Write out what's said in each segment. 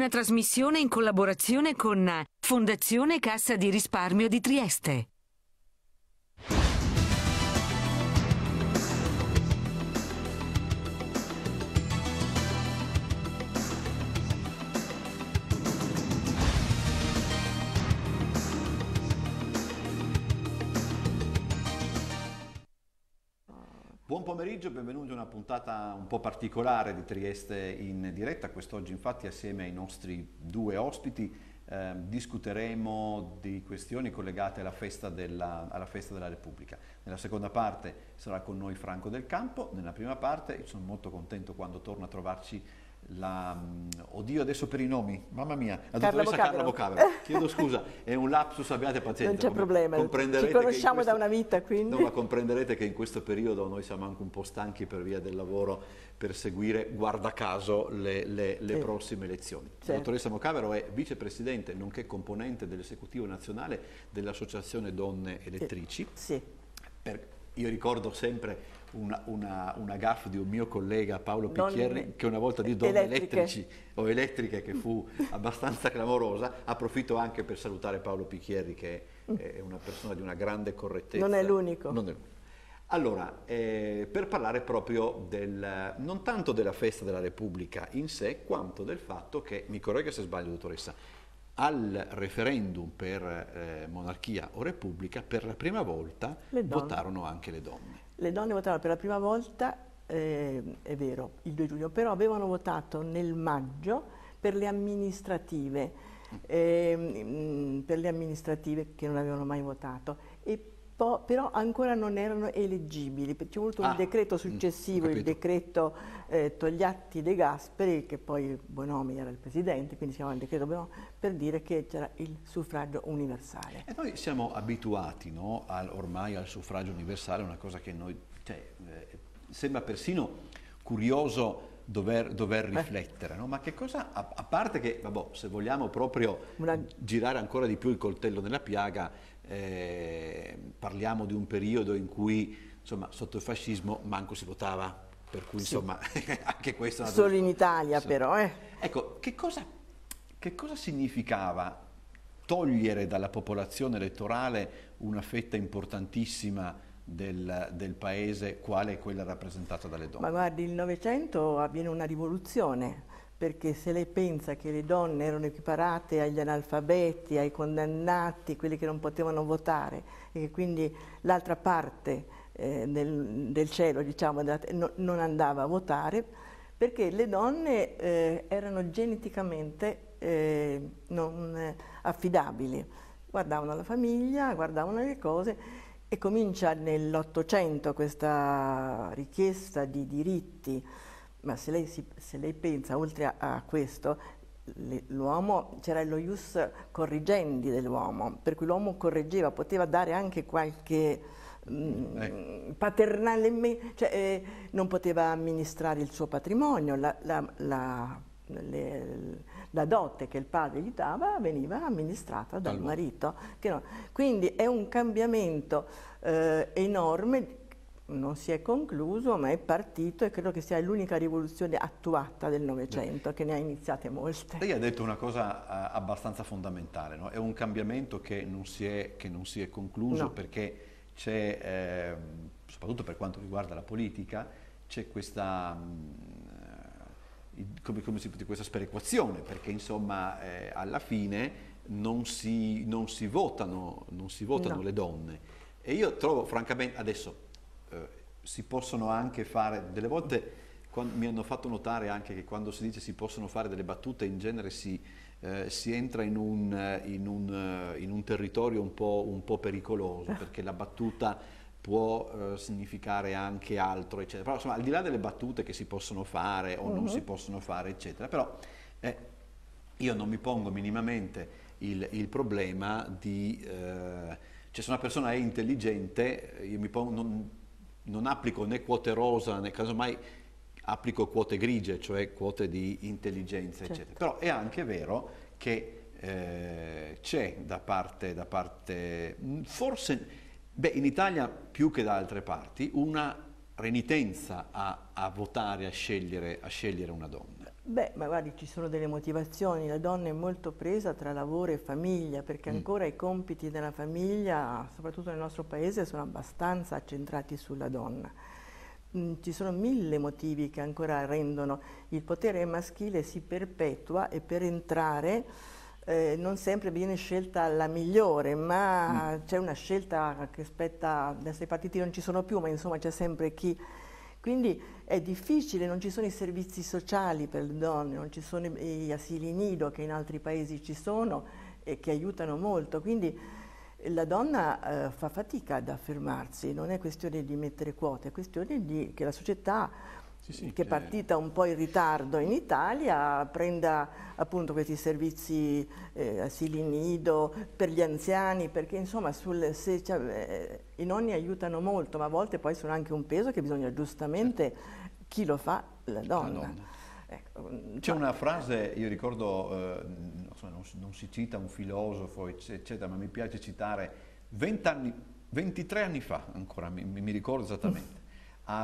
Una trasmissione in collaborazione con Fondazione Cassa di Risparmio di Trieste. Buon pomeriggio, benvenuti a una puntata un po' particolare di Trieste in diretta. Quest'oggi infatti assieme ai nostri due ospiti eh, discuteremo di questioni collegate alla festa, della, alla festa, della, Repubblica. Nella seconda parte sarà con noi Franco Del Campo, nella prima parte sono molto contento quando torna a trovarci la, mm, oddio adesso per i nomi, mamma mia, la Carla dottoressa Carla Bocavero, chiedo scusa, è un lapsus, abbiate pazienza. Non c'è problema, ci conosciamo questo, da una vita quindi. No, ma comprenderete che in questo periodo noi siamo anche un po' stanchi per via del lavoro per seguire, guarda caso, le, le, le eh. prossime elezioni. Certo. La dottoressa Bocavero è vicepresidente, nonché componente dell'esecutivo nazionale dell'Associazione Donne Elettrici. Eh. Sì. Per, io ricordo sempre una, una, una gaffa di un mio collega Paolo Picchieri che una volta di donne elettrici o elettriche che fu abbastanza clamorosa, approfitto anche per salutare Paolo Picchieri che è, mm. è una persona di una grande correttezza. Non è l'unico. Non è l'unico. Allora, eh, per parlare proprio del, non tanto della festa della Repubblica in sé, quanto del fatto che, mi corregga se sbaglio dottoressa, al referendum per eh, monarchia o repubblica per la prima volta votarono anche le donne le donne votarono per la prima volta, eh, è vero, il 2 giugno, però avevano votato nel maggio per le amministrative, eh, per le amministrative che non avevano mai votato e po- però ancora non erano eleggibili, ci è voluto ah. un decreto mm, successivo, il decreto eh, Togliatti De Gasperi, che poi Bonomi era il presidente, quindi si chiamava il decreto Bonomi, per dire che c'era il suffragio universale. E noi siamo abituati no, al, ormai al suffragio universale, una cosa che noi, cioè, eh, sembra persino curioso Dover, dover, eh. riflettere, no? ma che cosa, a, a parte che, vabbò, se vogliamo proprio Una... girare ancora di più il coltello nella piaga, eh, parliamo di un periodo in cui insomma, sotto il fascismo manco si votava, per cui sì. insomma anche questo... Solo una... in Italia insomma. però. Eh. Ecco, che cosa, che cosa significava togliere dalla popolazione elettorale una fetta importantissima del, del, paese, quale quella rappresentata dalle donne? Ma guardi, il Novecento avviene una rivoluzione perché se lei pensa che le donne erano equiparate agli analfabeti, ai condannati, quelli che non potevano votare, e che quindi l'altra parte eh, del, del, cielo diciamo, della, no, non andava a votare, perché le donne eh, erano geneticamente eh, non eh, affidabili, guardavano la famiglia, guardavano le cose e comincia nell'Ottocento questa richiesta di diritti ma se lei, si, se lei pensa, oltre a, a questo, l'uomo, c'era lo ius corrigendi dell'uomo, per cui l'uomo correggeva, poteva dare anche qualche mh, mm, ecco. paternale, cioè, eh, non poteva amministrare il suo patrimonio, la, la, la, le, la, dote che il padre gli dava veniva amministrata dal, dal marito. No. Quindi è un cambiamento eh, enorme non si è concluso, ma è partito e credo che sia l'unica rivoluzione attuata del Novecento, che ne ha iniziate molte. Lei ha detto una cosa eh, abbastanza fondamentale, no? è un cambiamento che non si è, non si è concluso no. perché c'è, eh, soprattutto per quanto riguarda la politica, c'è questa... Mm, eh, come, come si, questa sperequazione, perché insomma eh, alla fine non si, non si votano, non si votano no. le donne. E io trovo francamente, adesso eh, si possono anche fare, delle volte quando, mi hanno fatto notare anche che quando si dice si possono fare delle battute in genere si, eh, si entra in un, eh, in, un, eh, in un, territorio un po', un po' pericoloso ah. perché la battuta può eh, significare anche altro, eccetera. Però insomma, al di là delle battute che si possono fare o uh -huh. non mm-hmm. si possono fare, eccetera, però eh, io non mi pongo minimamente il, il problema di... Eh, cioè se una persona è intelligente, io mi pongo... Non, non applico né quote rosa né casomai applico quote grigie, cioè quote di intelligenza, certo. eccetera. Però è anche vero che eh, c'è da parte, da parte, forse, beh, in Italia più che da altre parti, una renitenza a, a votare, a scegliere, a scegliere una donna. Beh, ma guardi, ci sono delle motivazioni, la donna è molto presa tra lavoro e famiglia, perché mm. ancora i compiti della famiglia, soprattutto nel nostro paese, sono abbastanza accentrati sulla donna. Mm, ci sono mille motivi che ancora rendono il potere maschile si perpetua e per entrare eh, non sempre viene scelta la migliore, ma mm. c'è una scelta che spetta, adesso i partiti non ci sono più, ma insomma c'è sempre chi quindi è difficile, non ci sono i servizi sociali per le donne, non ci sono gli asili nido che in altri paesi ci sono e che aiutano molto. Quindi eh, la donna eh, fa fatica ad affermarsi, non è questione di mettere quote, è questione di, che la società sì, sì, che è eh. partita un po' in ritardo in Italia, prenda appunto questi servizi eh, asili nido per gli anziani, perché insomma sul, se, cioè, eh, i nonni aiutano molto, ma a volte poi sono anche un peso che bisogna giustamente certo. chi lo fa? La donna. donna. Ecco, mm, C'è una frase, io ricordo, eh, non, non, non, si cita un filosofo, eccetera, ma mi piace citare 20 anni, 23 anni fa, ancora mi, mi ricordo esattamente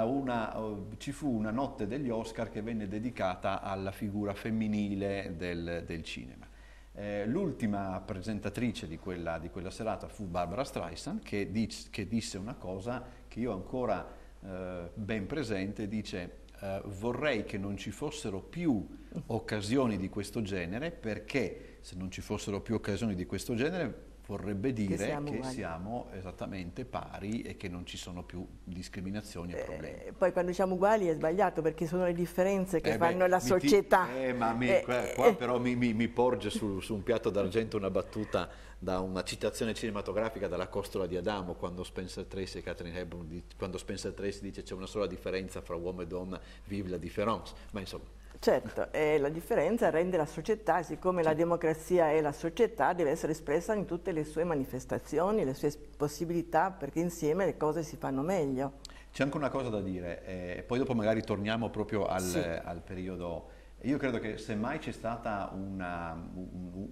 una, ci fu una notte degli Oscar che venne dedicata alla figura femminile del, del cinema. Eh, l'ultima presentatrice di quella, di quella, serata fu Barbara Streisand che, dic, che disse una cosa che io ho ancora eh, ben presente, dice eh, vorrei che non ci fossero più occasioni di questo genere perché se non ci fossero più occasioni di questo genere vorrebbe dire che siamo, che siamo esattamente pari e che non ci sono più discriminazioni e eh, problemi. Eh, poi quando diciamo uguali è sbagliato perché sono le differenze che eh fanno beh, la società. Ti, eh, ma mi, eh, qua, eh, qua però mi, mi, mi porge su, su un piatto d'argento una battuta da una citazione cinematografica dalla costola di Adamo quando Spencer Tracy e Catherine Hepburn quando Spencer Tracy dice c'è una sola differenza fra uomo e donna vive la differenza. ma insomma Certo, e la differenza rende la società, siccome la democrazia è la società, deve essere espressa in tutte le sue manifestazioni, le sue possibilità, perché insieme le cose si fanno meglio. C'è anche una cosa da dire, eh, poi dopo magari torniamo proprio al, sì. al periodo... Io credo che semmai c'è stato un,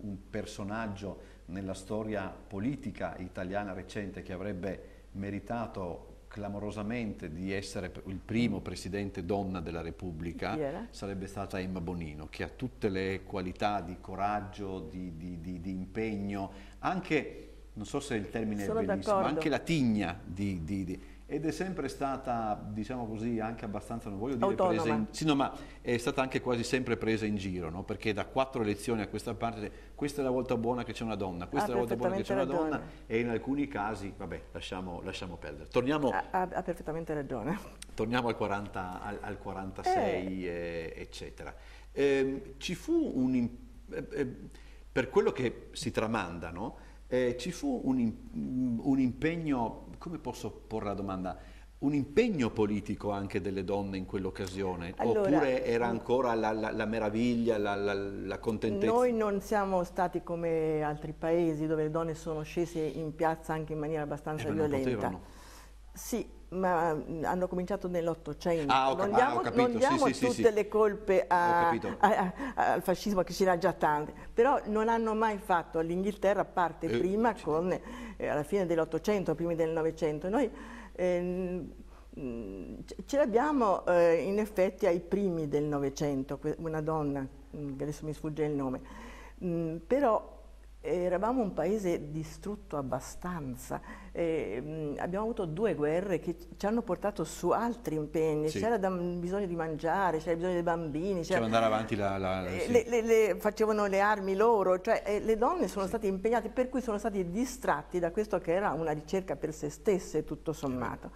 un personaggio nella storia politica italiana recente che avrebbe meritato clamorosamente di essere il primo mm. presidente donna della Repubblica sarebbe stata Emma Bonino, che ha tutte le qualità di coraggio, di, di, di, di impegno, anche, non so se il termine Sono è bellissimo, anche la tigna di ed è sempre stata, diciamo così, anche abbastanza, non voglio dire Autonoma. presa in, sì, no, ma è stata anche quasi sempre presa in giro, no? perché da quattro elezioni a questa parte, questa è la volta buona che c'è una donna, questa ah, è la ah, volta buona che c'è una donna, e in alcuni casi, vabbè, lasciamo, lasciamo perdere. Torniamo, ha, ha, perfettamente ragione. Torniamo al, 40, al, al 46, eh. Eh, eccetera. Eh, ci fu un... Eh, eh, per quello che si tramanda, no? eh, ci fu un, un impegno, come posso porre la domanda, un impegno politico anche delle donne in quell'occasione? Allora, Oppure era mm. ancora la, la, la meraviglia, la, la, contentezza? Noi non siamo stati come altri paesi dove le donne sono scese in piazza anche in maniera abbastanza eh, violenta. Sì, ma mm, hanno cominciato nell'Ottocento. Ah, non ah, diamo, ah, non diamo sì, tutte sì, le colpe a, a, a, al fascismo che ce n'ha già tante, però non hanno mai fatto l'Inghilterra, a parte eh, prima con, eh, alla fine dell'Ottocento, prima del Novecento. Noi eh, ce l'abbiamo eh, in effetti ai primi del Novecento, una donna, mm, adesso mi sfugge il nome, mh, però eravamo un paese distrutto abbastanza, eh, abbiamo avuto due guerre che ci hanno portato su altri impegni, sì. c'era bisogno di mangiare, c'era bisogno dei bambini, c'era andare avanti la... la eh, sì. le, le, le, facevano le armi loro, cioè eh, le donne sono sì. state impegnate, per cui sono stati distratti da questo che era una ricerca per se stesse tutto sommato.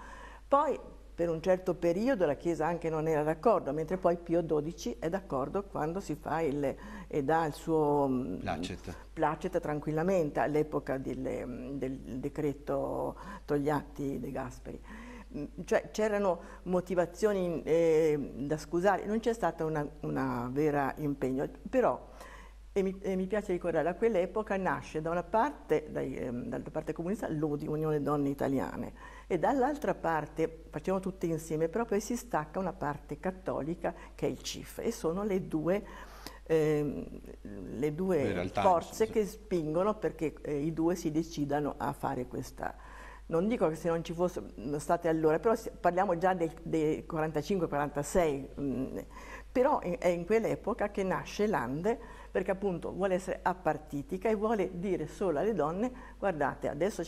Poi per un certo periodo la Chiesa anche non era d'accordo, mentre poi Pio XII è d'accordo quando si fa il, e dà il suo mm, placet, placet tranquillamente all'epoca del, mm, del decreto Togliatti De Gasperi mm, cioè c'erano motivazioni eh, da scusare, non c'è stato un vero impegno, però e mi, e mi piace ricordare, a quell'epoca nasce da una parte, dai, ehm, dalla parte comunista, l'UDI, Unione Donne Italiane, e dall'altra parte, facciamo tutte insieme, però poi si stacca una parte cattolica che è il CIF, e sono le due eh, le due realtà, forze che spingono perché eh, i due si decidano a fare questa. Non dico che se non ci fosse mm, state allora, però parliamo già del, del 45-46, mm, però è in quell'epoca che nasce l'Ande perché appunto vuole essere appartitica e vuole dire solo alle donne guardate adesso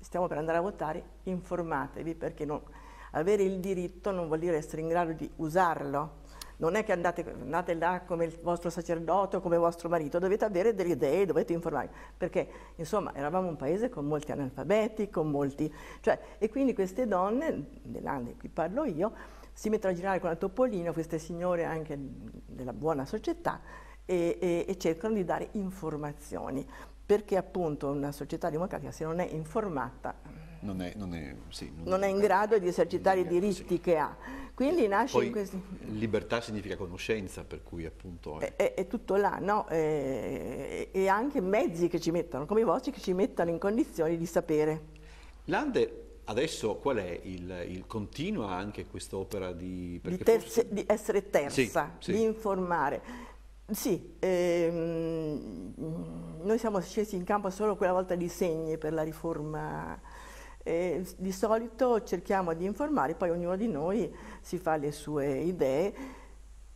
stiamo per andare a votare, informatevi perché non, avere il diritto non vuol dire essere in grado di usarlo. Non è che andate, andate là come il vostro sacerdote o come vostro marito, dovete avere delle idee, dovete informarvi, perché insomma eravamo un paese con molti analfabeti, con molti... Cioè, e quindi queste donne, nell'anno di cui parlo io, si mettono a girare con la topolina, queste signore anche della buona società, e, e, e cercano di dare informazioni, perché appunto una società democratica se non è informata non è, non è, sì, non non è in grado di esercitare i diritti sì. che ha. Quindi eh, nasce Poi, in questi... Libertà significa conoscenza, per cui appunto... È, è, è tutto là, no? Eh, e anche mezzi che ci mettono, come i vostri, che ci mettono in condizioni di sapere. Lande adesso qual è il, il continua anche quest'opera di... Di, terze, forse... di, essere terza, sì, di informare sì, ehm, noi siamo scesi in campo solo quella volta di segni per la riforma. Eh, di solito cerchiamo di informare, poi ognuno di noi si fa le sue idee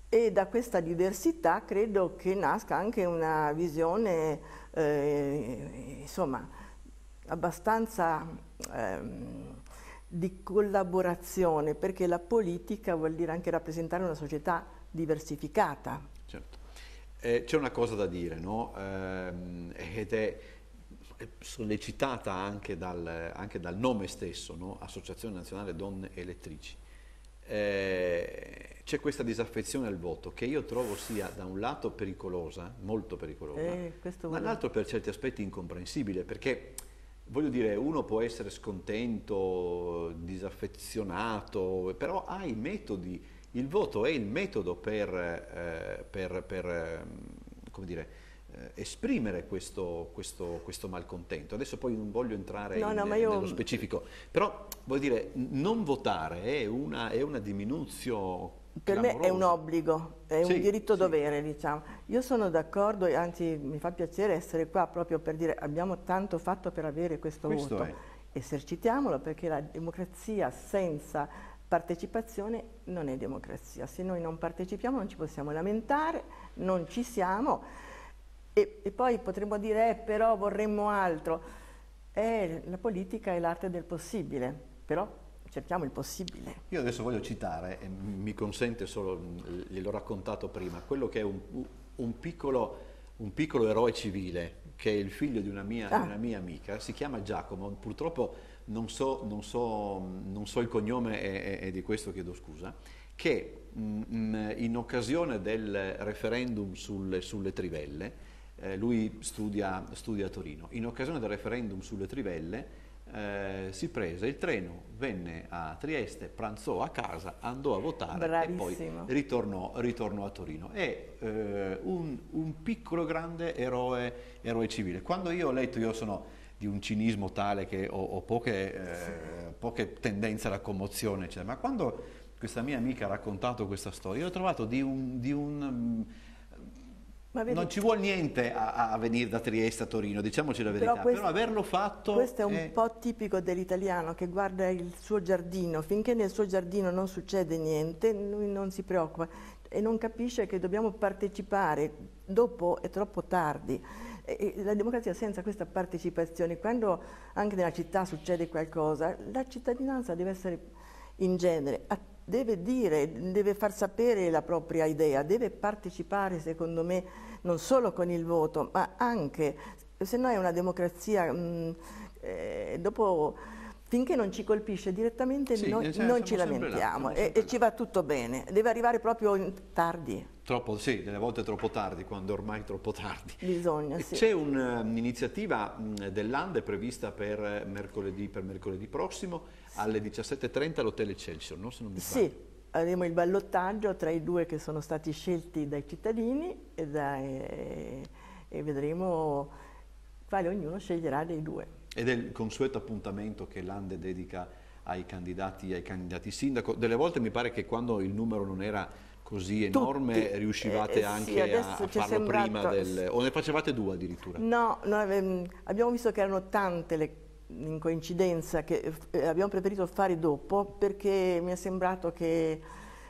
e da questa diversità credo che nasca anche una visione eh, insomma, abbastanza ehm, di collaborazione perché la politica vuol dire anche rappresentare una società diversificata. Certo. Eh, c'è una cosa da dire, no? eh, ed è sollecitata anche dal, anche dal nome stesso, no? Associazione Nazionale Donne Elettrici. Eh, c'è questa disaffezione al voto che io trovo sia da un lato pericolosa, molto pericolosa, eh, ma dall'altro per certi aspetti incomprensibile, perché voglio dire, uno può essere scontento, disaffezionato, però ha i metodi il voto è il metodo per, eh, per, per ehm, dire, eh, esprimere questo, questo, questo, malcontento. Adesso poi non voglio entrare no, in, no, io... nello specifico, però voglio dire, non votare è una, è una diminuzione per me è un obbligo, è sì, un diritto dovere, diciamo. Io sono d'accordo anzi mi fa piacere essere qua proprio per dire abbiamo tanto fatto per avere questo, questo voto. È. Esercitiamolo perché la democrazia senza partecipazione non è democrazia. Se noi non partecipiamo non ci possiamo lamentare, non ci siamo e, e poi potremmo dire eh, però vorremmo altro. Eh, la politica è l'arte del possibile, però cerchiamo il possibile. Io adesso voglio citare, mi consente solo, mm, gliel'ho raccontato prima, quello che è un, un, piccolo, un piccolo eroe civile che è il figlio di una mia, ah. una mia amica, si chiama Giacomo, purtroppo non so, non so, non so il cognome e, e, e, di questo chiedo scusa, che mh, mm, mm, in occasione del referendum sul, sulle trivelle, eh, lui studia, studia, a Torino, in occasione del referendum sulle trivelle eh, si prese il treno, venne a Trieste, pranzò a casa, andò a votare Bravissimo. e poi ritornò, ritornò, a Torino. È eh, un, un, piccolo grande eroe, eroe, civile. Quando io ho letto, io sono di un cinismo tale che ho, ho poche, eh, poche, tendenze alla commozione, eccetera. ma quando questa mia amica ha raccontato questa storia, io ho trovato di un, di un mm, Vedi, non ci vuole niente a, a, venire da Trieste a Torino, diciamoci la verità, però, questo, però averlo fatto... Questo è un è... po' tipico dell'italiano che guarda il suo giardino, finché nel suo giardino non succede niente, lui non si preoccupa e non capisce che dobbiamo partecipare, dopo è troppo tardi. E la democrazia senza questa partecipazione, quando anche nella città succede qualcosa, la cittadinanza deve essere in genere attiva deve dire, deve far sapere la propria idea, deve partecipare secondo me non solo con il voto ma anche, se no è una democrazia mh, mm, eh, dopo, finché non ci colpisce direttamente sì, noi cioè, non ci lamentiamo là, e, e ci va tutto bene, deve arrivare proprio tardi. Troppo, sì, delle volte troppo tardi, quando ormai è troppo tardi. Bisogna, sì. C'è un'iniziativa mm, dell'Ande prevista per mercoledì, per mercoledì prossimo, alle 17.30 all'Hotel Excelsior, no? se non mi Sì, avremo il ballottaggio tra i due che sono stati scelti dai cittadini e, dai, e vedremo quale ognuno sceglierà dei due. Ed è il consueto appuntamento che l'Ande dedica ai candidati, ai candidati sindaco. Delle volte mi pare che quando il numero non era così enorme Tutti. Eh, riuscivate eh, anche sì, a, a farlo sembrato... prima del... o ne facevate due addirittura? No, no ehm, abbiamo visto che erano tante le in coincidenza che eh, abbiamo preferito fare dopo perché mi è sembrato che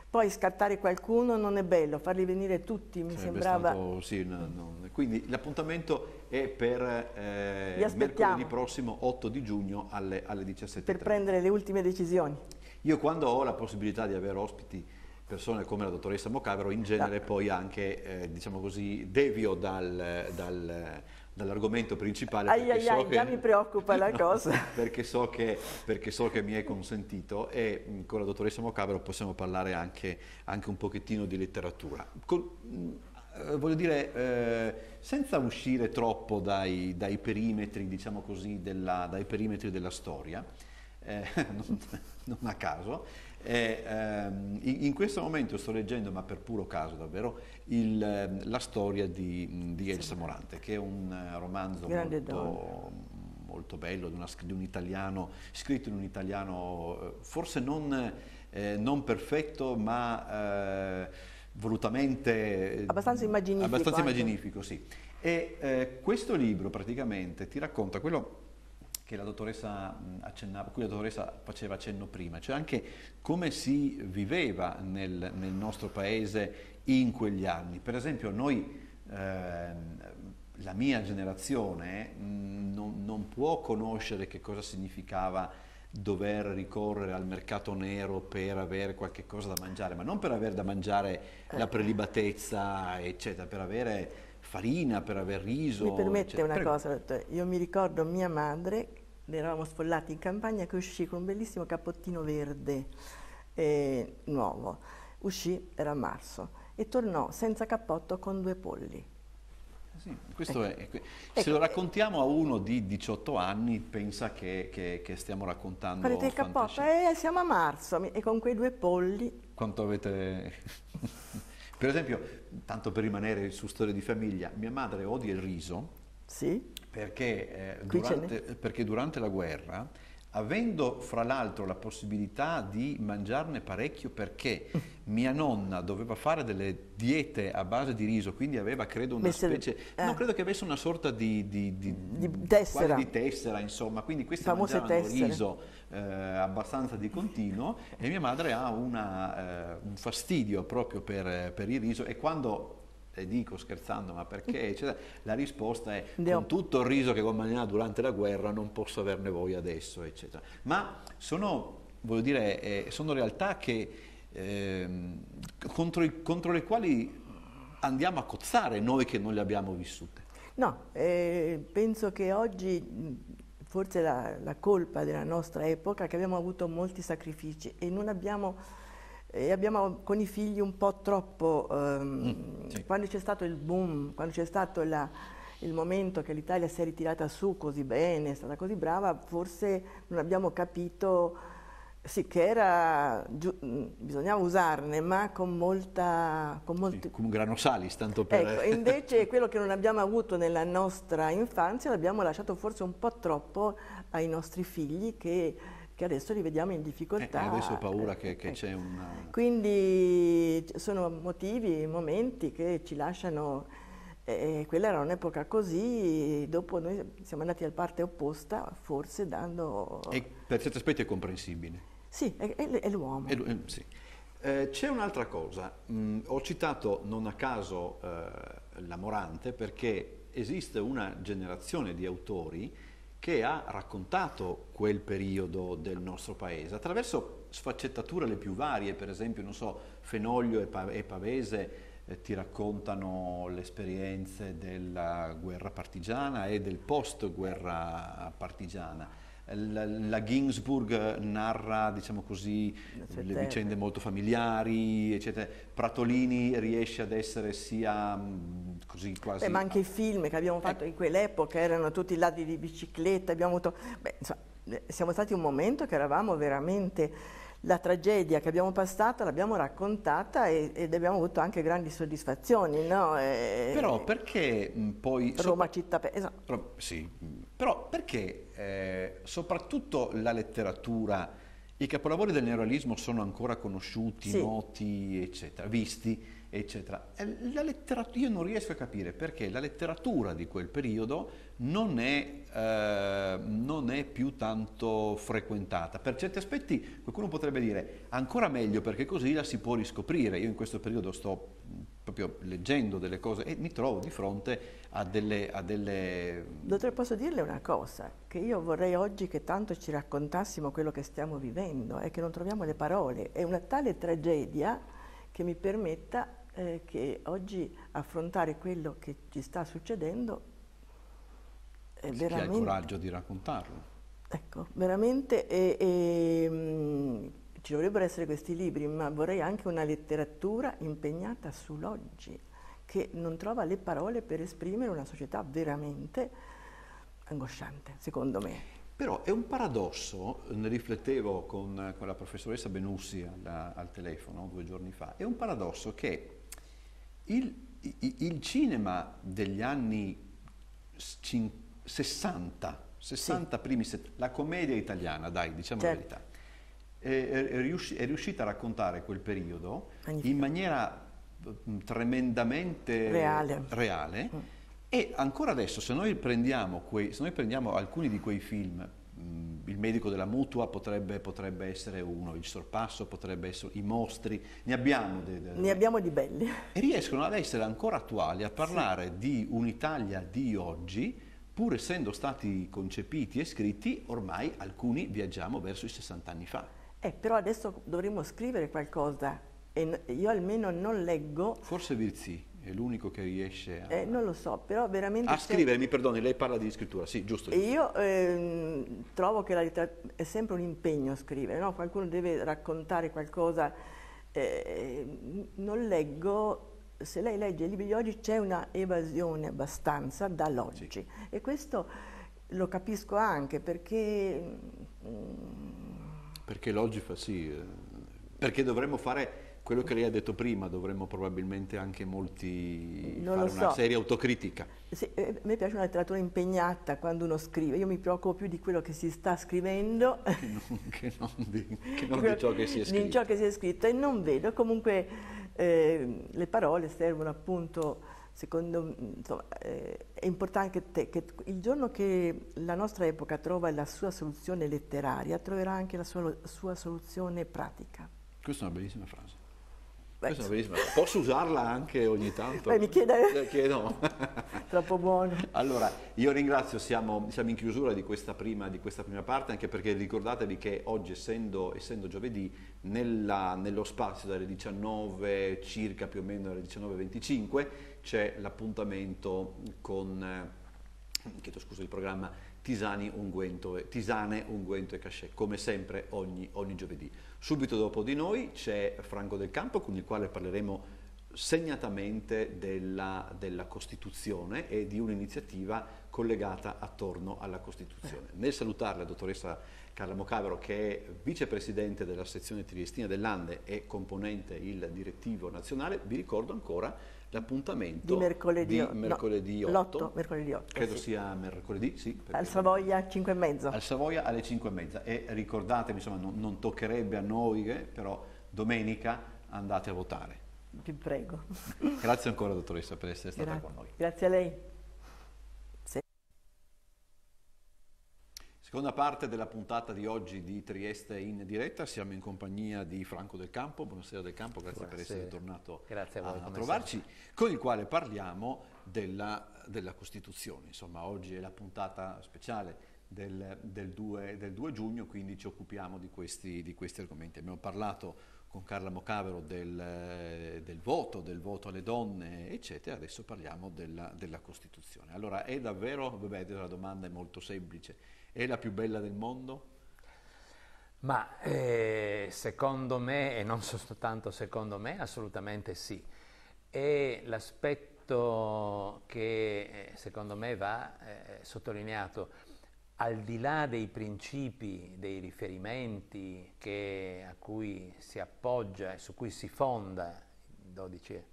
poi scattare qualcuno non è bello, farli venire tutti mi sembrava... Stato, sì, no, no. Quindi l'appuntamento è per eh, mercoledì prossimo 8 di giugno alle, alle 17.30. Per prendere le ultime decisioni. Io quando ho la possibilità di avere ospiti persone come la dottoressa Mocavero in genere esatto. poi anche, eh, diciamo così, devio dal, dal dall'argomento principale. Ai, ai, so ai, che, già mi preoccupa la no, cosa. Perché so, che, perché so, che, mi è consentito e mm, con la dottoressa Mocavero possiamo parlare anche, anche un pochettino di letteratura. Con, mm, eh, voglio dire, eh, senza uscire troppo dai, dai, perimetri, diciamo così, della, dai perimetri della storia, eh, non, non a caso, e, ehm, in questo momento sto leggendo, ma per puro caso davvero, il, ehm, la storia di, di Elsa Morante, che è un romanzo Grande molto, donna molto bello, di, una, di, un italiano, scritto in un italiano eh, forse non, eh, non perfetto, ma eh, volutamente... Eh, abbastanza immaginifico. Abbastanza immaginifico, anche. sì. E eh, questo libro praticamente ti racconta quello la accennava, cui la dottoressa faceva accenno prima, cioè anche come si viveva nel, nel nostro paese in quegli anni. Per esempio noi, eh, la mia generazione, non, non, può conoscere che cosa significava dover ricorrere al mercato nero per avere qualche cosa da mangiare, ma non per avere da mangiare la eh. prelibatezza, eccetera, per avere farina, per aver riso. Mi permette eccetera. una cosa, dottore. io mi ricordo mia madre, eravamo sfollati in campagna, che uscì con un bellissimo cappottino verde eh, nuovo. Uscì, era a marzo, e tornò senza cappotto con due polli. Eh sì, ecco. è, ecco. se lo raccontiamo a uno di 18 anni pensa che, che, che stiamo raccontando... Farete il cappotto, eh, siamo a marzo e con quei due polli... Quanto avete... per esempio, tanto per rimanere su storia di famiglia, mia madre odia il riso sì. perché, eh, durante, perché durante la guerra avendo fra l'altro la possibilità di mangiarne parecchio perché mm. mia nonna doveva fare delle diete a base di riso, quindi aveva credo una Messe, specie, eh. no, credo che avesse una sorta di, di, di, di tessera. di tessera, insomma, quindi questi Famose mangiavano tessere. riso eh, abbastanza di continuo e mia madre ha una, eh, un fastidio proprio per, per il riso e quando e dico scherzando ma perché eccetera, la risposta è con tutto il riso che guadagnava durante la guerra non posso averne voi adesso eccetera. Ma sono, dire, eh, sono realtà che, eh, contro, i, contro le quali andiamo a cozzare noi che non le abbiamo vissute. No, eh, penso che oggi forse la, la colpa della nostra epoca è che abbiamo avuto molti sacrifici e non abbiamo e abbiamo con i figli un po' troppo, ehm, mm, sì. quando c'è stato il boom, quando c'è stato la, il momento che l'Italia si è ritirata su così bene, è stata così brava, forse non abbiamo capito, sì che era, giu, mm, bisognava usarne, ma con molta... Con molti... sì, come un grano salis, tanto per... Ecco, invece quello che non abbiamo avuto nella nostra infanzia l'abbiamo lasciato forse un po' troppo ai nostri figli che che adesso li vediamo in difficoltà. Eh, adesso ho paura che, che eh, c'è un... Eh. Quindi sono motivi, momenti che ci lasciano... Eh, quella era un'epoca così, dopo noi siamo andati al parte opposta, forse dando... E per certi aspetti è comprensibile. Sì, è, è, è l'uomo. Eh, sì. c'è un'altra cosa, mm, ho citato non a caso la Morante perché esiste una generazione di autori che ha raccontato quel periodo del nostro paese attraverso sfaccettature le più varie, per esempio, non so, Fenoglio e Pavese eh, ti raccontano le esperienze della guerra partigiana e del post guerra partigiana la, la Ginsburg narra, diciamo così, le vicende molto familiari, eccetera. Pratolini riesce ad essere sia mm, così quasi... Beh, ma anche i film che abbiamo eh. fatto eh. in quell'epoca erano tutti lati di bicicletta, abbiamo avuto... Beh, insomma, eh, siamo stati un momento che eravamo veramente la tragedia che abbiamo passato l'abbiamo raccontata e, ed abbiamo avuto anche grandi soddisfazioni. No? E, eh, Però perché mm, poi... Roma so, città... Esatto. Sì, mm, però perché eh, soprattutto la letteratura, i capolavori del neorealismo sono ancora conosciuti, sì. noti, eccetera, visti, eccetera. Eh, io non riesco a capire perché la letteratura di quel periodo non è, eh, non è più tanto frequentata. Per certi aspetti qualcuno potrebbe dire ancora meglio perché così la si può riscoprire. Io in questo periodo sto proprio leggendo delle cose e mi trovo di fronte a delle, a delle... Dottore, posso dirle una cosa? Che io vorrei oggi che tanto ci raccontassimo quello che stiamo vivendo e che non troviamo le parole. È una tale tragedia che mi permetta eh, che oggi affrontare quello che ci sta succedendo è veramente... Chi ha il coraggio di raccontarlo. Ecco, veramente... È, è, ci dovrebbero essere questi libri, ma vorrei anche una letteratura impegnata sull'oggi, che non trova le parole per esprimere una società veramente angosciante, secondo me. Però è un paradosso, ne riflettevo con, con la professoressa Benussi alla, al telefono due giorni fa, è un paradosso che il, il cinema degli anni 50, 60, sì. primi, la commedia italiana, dai, diciamo certo. la verità, è, riuscita a raccontare quel periodo Magnifico. in maniera tremendamente reale. reale mm. E ancora adesso, se noi prendiamo, quei, se noi prendiamo alcuni di quei film, mh, il medico della mutua potrebbe, potrebbe, essere uno, il sorpasso potrebbe essere i mostri, ne abbiamo, de, de, ne abbiamo di belli. E riescono ad essere ancora attuali, a parlare sì. di un'Italia di oggi, pur essendo stati concepiti e scritti, ormai alcuni viaggiamo verso i 60 anni fa. Eh, però adesso dovremmo scrivere qualcosa e io almeno non leggo. Forse Virzi è l'unico che riesce a... Eh, non lo so, però veramente... A scrivere, mi perdoni, lei parla di scrittura, sì, giusto. giusto. Io ehm, trovo che la, è sempre un impegno scrivere, no? qualcuno deve raccontare qualcosa, eh, non leggo se lei legge i libri di oggi c'è una evasione abbastanza dall'oggi sì. e questo lo capisco anche perché mh, mm, perché fa sì, eh, perché dovremmo fare quello che lei ha detto prima, dovremmo probabilmente anche molti non fare so. una seria autocritica. Sì, eh, a me piace una letteratura impegnata quando uno scrive, io mi preoccupo più di quello che si sta scrivendo che non, che non, di, che non di, ciò che si è scritto. Di ciò che si è scritto e non vedo, comunque eh, le parole servono appunto secondo mm, insomma, eh, è importante che, te, che, il giorno che la nostra epoca trova la sua soluzione letteraria, troverà anche la sua, sua soluzione pratica. Questa è una bellissima frase. Beh, Questa è una bellissima frase. Posso usarla anche ogni tanto? Beh, mi chiede... chiedo. Troppo buono. Allora, io ringrazio, siamo, siamo in chiusura di questa, prima, di questa, prima, parte, anche perché ricordatevi che oggi, essendo, essendo giovedì, nella, nello spazio dalle 19 circa più o meno alle 19.25, c'è l'appuntamento con, eh, chiedo scusa, il programma Tisani Unguento, Tisane Unguento e Cachè, come sempre ogni, ogni giovedì. Subito dopo di noi c'è Franco del Campo con il quale parleremo segnatamente della, della, Costituzione e di un'iniziativa collegata attorno alla Costituzione. Nel salutarla, dottoressa Carla Mocavero, che è vicepresidente della sezione triestina dell'Ande e componente il direttivo nazionale, vi ricordo ancora l'appuntamento di mercoledì, di mercoledì no, 8. mercoledì 8 credo sì. sia mercoledì, sì. Al Savoia alle 5 e mezza. Al Savoia alle 5 e mezza e ricordatevi, insomma, non, non toccherebbe a noi, eh, però domenica andate a votare. Vi prego. Grazie ancora dottoressa per essere stata Grazie. con noi. Grazie a lei. Seconda parte della puntata di oggi di Trieste in diretta, siamo in compagnia di Franco Del Campo, buonasera Del Campo, grazie buonasera. per essere tornato grazie a, voi, a trovarci, sempre. con il quale parliamo della, della, Costituzione, insomma oggi è la puntata speciale del, del, 2, del 2, giugno, quindi ci occupiamo di questi, di questi argomenti. Abbiamo parlato con Carla Mocavero del, del, voto, del voto alle donne, eccetera. Adesso parliamo della, della Costituzione. Allora, è davvero, vabbè, la domanda è molto semplice, è la più bella del mondo? Ma eh, secondo me, e non soltanto secondo me, assolutamente sì. E l'aspetto che eh, secondo me va eh, sottolineato, al di là dei principi, dei riferimenti che, a cui si appoggia e su cui si fonda, 12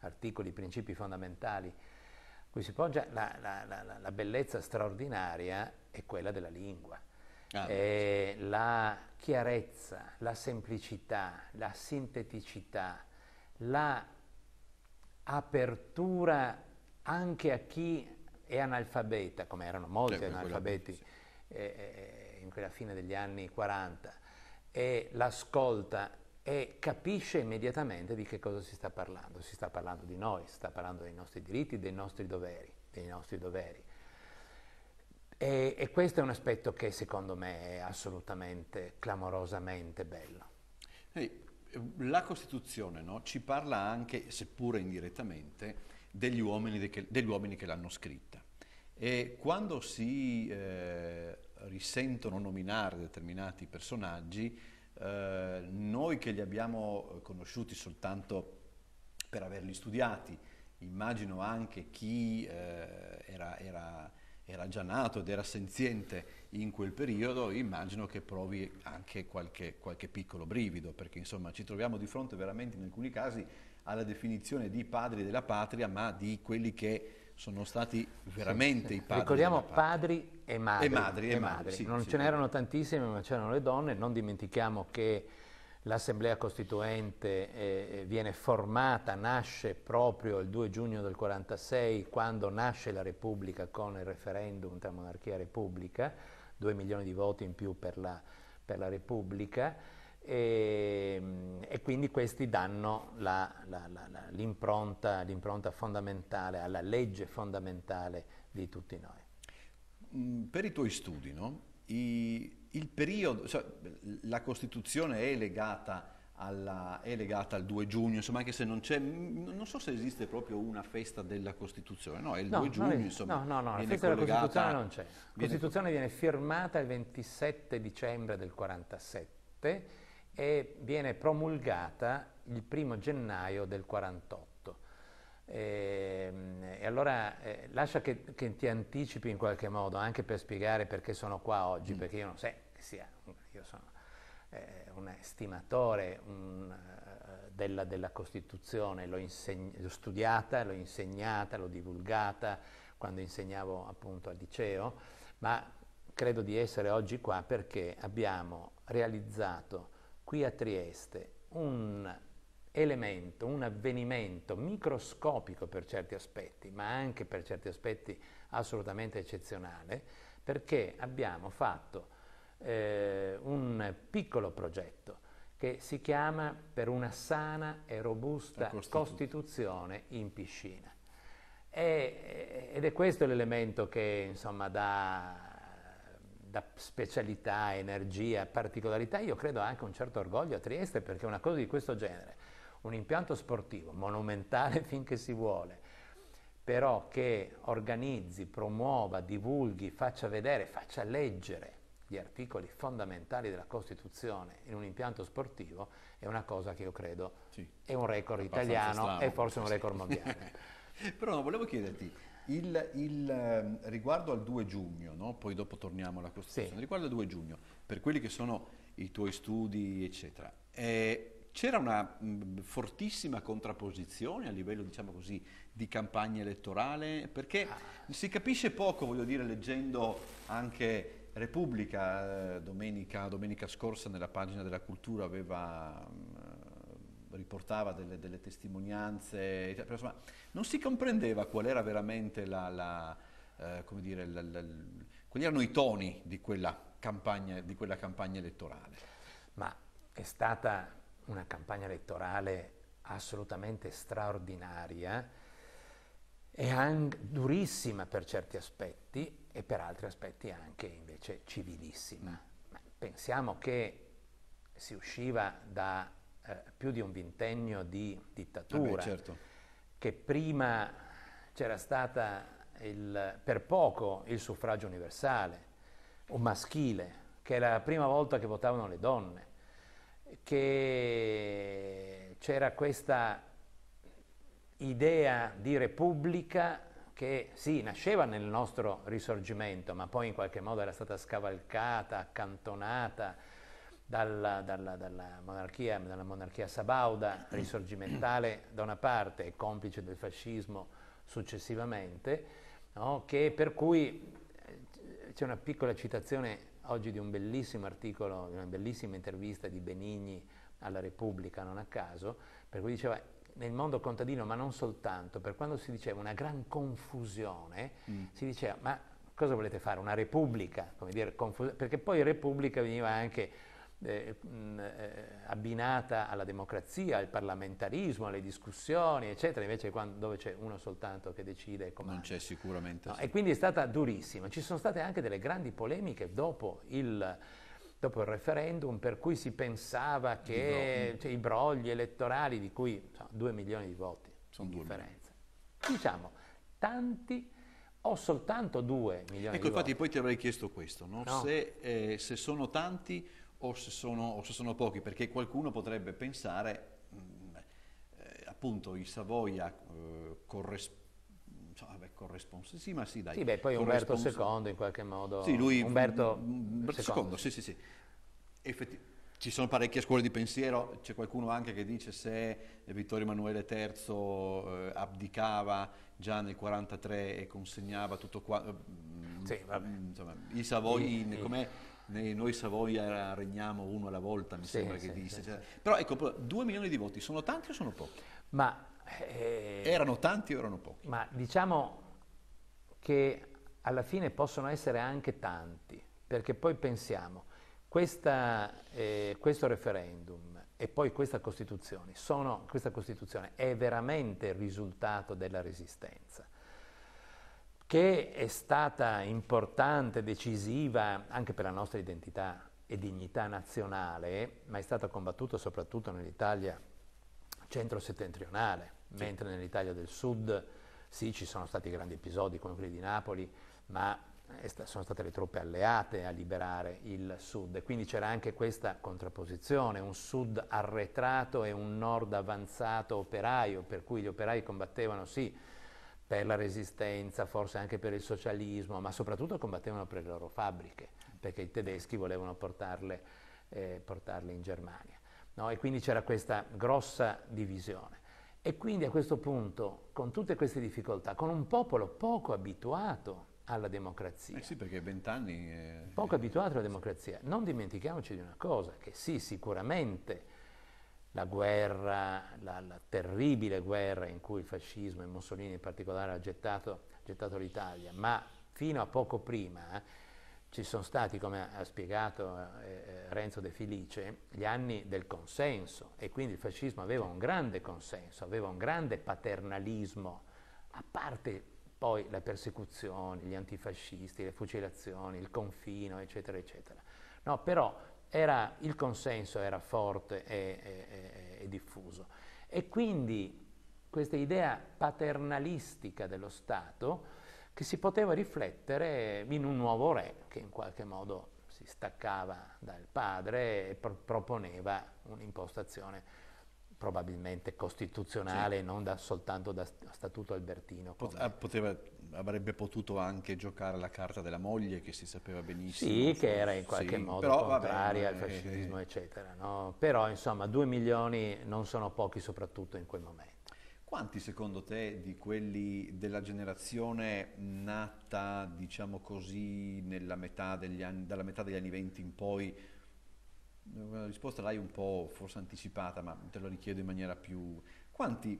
articoli, principi fondamentali, a cui si appoggia la, la, la, la bellezza straordinaria è quella della lingua. Ah, eh, sì. La chiarezza, la semplicità, la sinteticità, la apertura anche a chi è analfabeta, come erano molti cioè, analfabeti quella, sì. Eh, eh, in quella fine degli anni 40, e l'ascolta e capisce immediatamente di che cosa si sta parlando. Si sta parlando di noi, si sta parlando dei nostri diritti, dei nostri doveri, dei nostri doveri. E, e, questo è un aspetto che secondo me è assolutamente, clamorosamente bello. Hey, la Costituzione no, ci parla anche, seppure indirettamente, degli uomini, che, degli uomini che l'hanno scritta. E quando si eh, risentono nominare determinati personaggi, eh, noi che li abbiamo conosciuti soltanto per averli studiati, immagino anche chi eh, era, era era già nato ed era senziente in quel periodo, immagino che provi anche qualche, qualche piccolo brivido, perché insomma ci troviamo di fronte veramente in alcuni casi alla definizione di padri della patria, ma di quelli che sono stati veramente sì, i padri. Ricordiamo padri e madri. E madri, e madri, e madri. Sì, non sì, ce n'erano tantissime, ma c'erano le donne. Non dimentichiamo che L'Assemblea Costituente eh, eh, viene formata, nasce proprio il 2 giugno del 1946, quando nasce la Repubblica con il referendum tra monarchia e Repubblica, 2 milioni di voti in più per la, per la Repubblica, e, ehm, e, quindi questi danno l'impronta, fondamentale, alla legge fondamentale di tutti noi. Mm, per i tuoi studi, no? I il periodo, cioè, la Costituzione è legata, alla, è legata, al 2 giugno, insomma anche se non c'è, non so se esiste proprio una festa della Costituzione, no, è il no, 2 giugno, insomma. No, no, no, la festa della Costituzione non c'è. La Costituzione viene firmata il 27 dicembre del 47 e viene promulgata il 1 gennaio del 48. E, ehm, e, allora eh, lascia che, che, ti anticipi in qualche modo, anche per spiegare perché sono qua oggi, mm. perché io non, se, sia, io sono eh, un estimatore un, eh, della, della, Costituzione, l'ho, l'ho studiata, l'ho insegnata, l'ho divulgata quando insegnavo appunto al liceo, ma credo di essere oggi qua perché abbiamo realizzato qui a Trieste un elemento, un avvenimento microscopico per certi aspetti, ma anche per certi aspetti assolutamente eccezionale, perché abbiamo fatto eh, un piccolo progetto che si chiama Per una sana e robusta Costituzione in piscina. E, eh, ed è questo l'elemento che insomma, dà da specialità, energia, particolarità, io credo anche un certo orgoglio a Trieste perché una cosa di questo genere, un impianto sportivo monumentale finché si vuole, però che organizzi, promuova, divulghi, faccia vedere, faccia leggere gli articoli fondamentali della Costituzione in un impianto sportivo è una cosa che io credo sì. è un record è italiano e forse un record mondiale. Però no, volevo chiederti, il, il, ehm, riguardo al 2 giugno, no? poi dopo torniamo alla Costituzione, sì. riguardo al 2 giugno, per quelli che sono i tuoi studi, eccetera, eh, c'era una mh, fortissima contrapposizione a livello, diciamo così, di campagna elettorale, perché ah. si capisce poco, voglio dire, leggendo anche Repubblica eh, domenica, domenica, scorsa nella pagina della cultura aveva, mm, riportava delle, delle testimonianze, però, insomma, non si comprendeva qual era veramente la, la eh, come dire, la, la, quali erano i toni di quella campagna, di quella campagna elettorale. Ma è stata una campagna elettorale assolutamente straordinaria e anche durissima per certi aspetti e per altri aspetti anche invece civilissima. Ma pensiamo che si usciva da eh, più di un ventennio di dittatura, ah certo. che prima c'era stata il, per poco il suffragio universale o maschile, che era la prima volta che votavano le donne, che c'era questa idea di repubblica che sì, nasceva nel nostro risorgimento, ma poi in qualche modo era stata scavalcata, accantonata dalla, dalla, dalla, monarchia, dalla monarchia sabauda risorgimentale da una parte e complice del fascismo successivamente, no? che per cui eh, c'è una piccola citazione oggi di un bellissimo articolo, di una bellissima intervista di Benigni alla Repubblica, non a caso, per cui diceva nel mondo contadino, ma non soltanto, per quando si diceva una gran confusione, mm. si diceva ma cosa volete fare? Una repubblica, dire, perché poi repubblica veniva anche eh, mh, eh, abbinata alla democrazia, al parlamentarismo, alle discussioni, eccetera, invece quando, dove c'è uno soltanto che decide e Non c'è sicuramente. No, sì. E quindi è stata durissima. Ci sono state anche delle grandi polemiche dopo il dopo il referendum per cui si pensava che cioè, i brogli elettorali di cui insomma, 2 milioni di voti sono di differenza. Diciamo, tanti o soltanto 2 milioni ecco, di voti. Ecco, infatti poi ti avrei chiesto questo, no? No. Se, eh, se, sono tanti o se sono, o se sono, pochi, perché qualcuno potrebbe pensare, mh, mm, eh, appunto, i Savoia eh, corrispondono so, vabbè, corrispondenza, sì, ma sì, dai. Sì, beh, poi Umberto II in qualche modo. Sì, lui, Umberto, Umberto II, sì, sì, sì. Effetti, ci sono parecchie scuole di pensiero, c'è qualcuno anche che dice se Vittorio Emanuele III eh, abdicava già nel 43 e consegnava tutto qua, eh, sì, vabbè. insomma, i Savoy, sì, come noi Savoia regniamo uno alla volta, mi sì, sembra che disse. Cioè, però ecco, due milioni di voti sono tanti o sono pochi? Ma eh, erano tanti o erano pochi? Ma diciamo che alla fine possono essere anche tanti, perché poi pensiamo, questa, eh, questo referendum e poi questa Costituzione, sono, questa Costituzione è veramente il risultato della resistenza che è stata importante, decisiva anche per la nostra identità e dignità nazionale, ma è stata combattuta soprattutto nell'Italia centro-settentrionale, mentre nell'Italia del Sud sì ci sono stati grandi episodi come quelli di Napoli, ma eh, sono state le truppe alleate a liberare il sud e quindi c'era anche questa contrapposizione, un sud arretrato e un nord avanzato operaio, per cui gli operai combattevano sì per la resistenza, forse anche per il socialismo, ma soprattutto combattevano per le loro fabbriche, perché i tedeschi volevano portarle, eh, portarle in Germania. No? E quindi c'era questa grossa divisione. E quindi a questo punto, con tutte queste difficoltà, con un popolo poco abituato alla democrazia. Eh sì, perché vent'anni... È... Poco abituato alla democrazia. Non dimentichiamoci di una cosa, che sì, sicuramente la guerra, la, la terribile guerra in cui il fascismo e Mussolini in particolare ha gettato, gettato l'Italia, ma fino a poco prima eh, ci sono stati, come ha spiegato eh, eh, Renzo De Felice, gli anni del consenso e quindi il fascismo aveva un grande consenso, aveva un grande paternalismo, a parte poi la persecuzione, gli antifascisti, le fucilazioni, il confino, eccetera, eccetera. No, però era, il consenso era forte e, e, e diffuso. E quindi questa idea paternalistica dello Stato che si poteva riflettere in un nuovo re che in qualche modo si staccava dal padre e pro- proponeva un'impostazione probabilmente costituzionale, sì. non da, soltanto da statuto albertino. Come... Ah, poteva, avrebbe potuto anche giocare la carta della moglie, che si sapeva benissimo. Sì, forse. che era in qualche sì, modo contraria al fascismo, eh, eccetera. No? Però, insomma, due milioni non sono pochi, soprattutto in quel momento. Quanti secondo te di quelli della generazione nata, diciamo così, metà anni, dalla metà degli anni venti in poi, una risposta l'hai un po' forse anticipata, ma te lo richiedo in maniera più... Quanti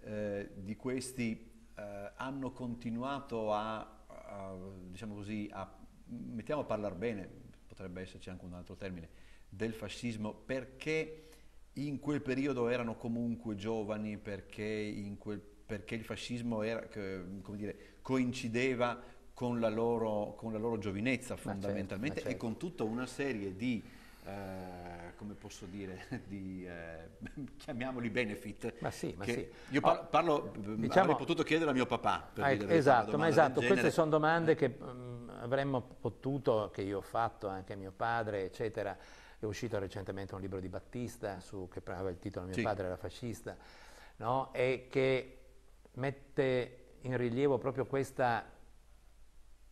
eh, di questi eh, hanno continuato a, a, diciamo così, a, mettiamo a parlare bene, potrebbe esserci anche un altro termine, del fascismo perché in quel periodo erano comunque giovani perché, quel, perché il fascismo era, dire, coincideva con la, loro, con la, loro, giovinezza certo, fondamentalmente certo, certo. e con tutta una serie di Uh, come posso dire, di, uh, chiamiamoli benefit. Ma sì, ma sì. Io oh, parlo, parlo diciamo, avrei potuto chiedere a mio papà. Per ah, dire ecco, esatto, ma esatto, queste sono domande che um, avremmo potuto, che io ho fatto anche a mio padre, eccetera, è uscito recentemente un libro di Battista su, che aveva il titolo Mio sì. padre era fascista, no? e che mette in rilievo proprio questa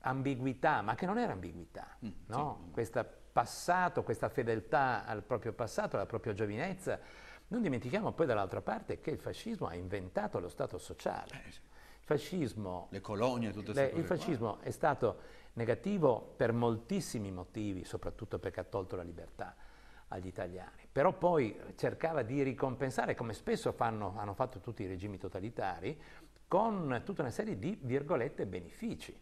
ambiguità, ma che non era ambiguità, mm, no? sì. Mm. questa passato, questa fedeltà al proprio passato, alla propria giovinezza. Non dimentichiamo poi dall'altra parte che il fascismo ha inventato lo Stato sociale. Eh, sì. Il fascismo... Le colonie, tutte queste le, cose. Il fascismo qua. è stato negativo per moltissimi motivi, soprattutto perché ha tolto la libertà agli italiani, però poi cercava di ricompensare, come spesso fanno, hanno fatto tutti i regimi totalitari, con tutta una serie di, virgolette, benefici.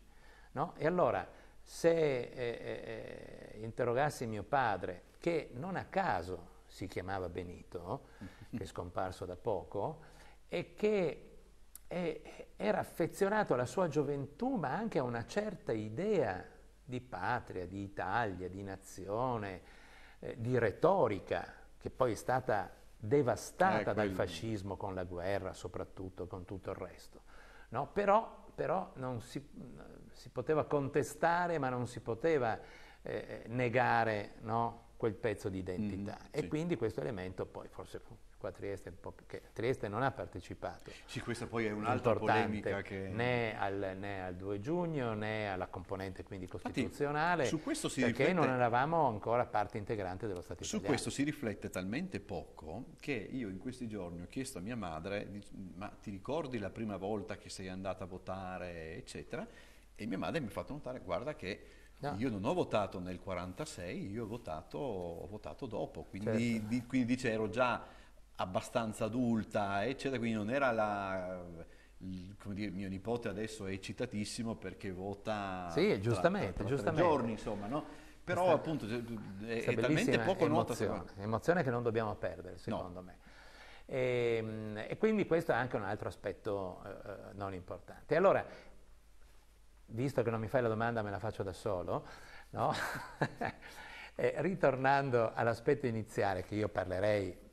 No? E allora, se eh, eh, eh interrogassi mio padre, che non a caso si chiamava Benito, che è scomparso da poco, e che e era affezionato alla sua gioventù, ma anche a una certa idea di patria, di Italia, di nazione, eh, di retorica, che poi è stata devastata eh, dal fascismo con la guerra, soprattutto con tutto il resto. No? Però, però non si, si, poteva contestare, ma non si poteva eh, negare no? quel pezzo di identità. Mm, e quindi questo elemento poi forse fu qua a Trieste, che Trieste non ha partecipato. Sì, questa poi è un'altra polemica che... Né al, né al, 2 giugno, né alla componente quindi costituzionale, Infatti, su questo si perché riflette... non eravamo ancora parte integrante dello Stato su italiano. Su questo si riflette talmente poco che io in questi giorni ho chiesto a mia madre, ma ti ricordi la prima volta che sei andata a votare, eccetera, e mia madre mi ha fatto notare, guarda che No. Io non ho votato nel 1946, io ho votato, ho votato dopo, quindi, certo. di, quindi, dice ero già abbastanza adulta, eccetera, quindi non era la... Come dire, mio nipote adesso è eccitatissimo perché vota sì, giustamente, tra, tra, giustamente. giorni, insomma, no? Però sta, appunto è, è talmente poco emozione, nota. Emozione che non dobbiamo perdere, secondo no. me. E, ehm, e, quindi questo è anche un altro aspetto eh, eh non importante. Allora, visto che non mi fai la domanda, me la faccio da solo, no? eh, ritornando all'aspetto iniziale, che io parlerei